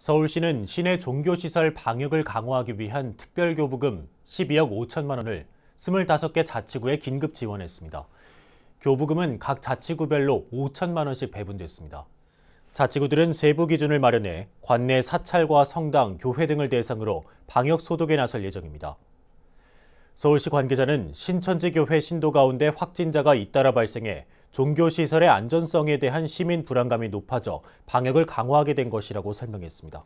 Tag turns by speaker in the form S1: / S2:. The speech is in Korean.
S1: 서울시는 시내 종교시설 방역을 강화하기 위한 특별교부금 12억 5천만 원을 25개 자치구에 긴급 지원했습니다. 교부금은 각 자치구별로 5천만 원씩 배분됐습니다. 자치구들은 세부 기준을 마련해 관내 사찰과 성당, 교회 등을 대상으로 방역 소독에 나설 예정입니다. 서울시 관계자는 신천지교회 신도 가운데 확진자가 잇따라 발생해 종교시설의 안전성에 대한 시민 불안감이 높아져 방역을 강화하게 된 것이라고 설명했습니다.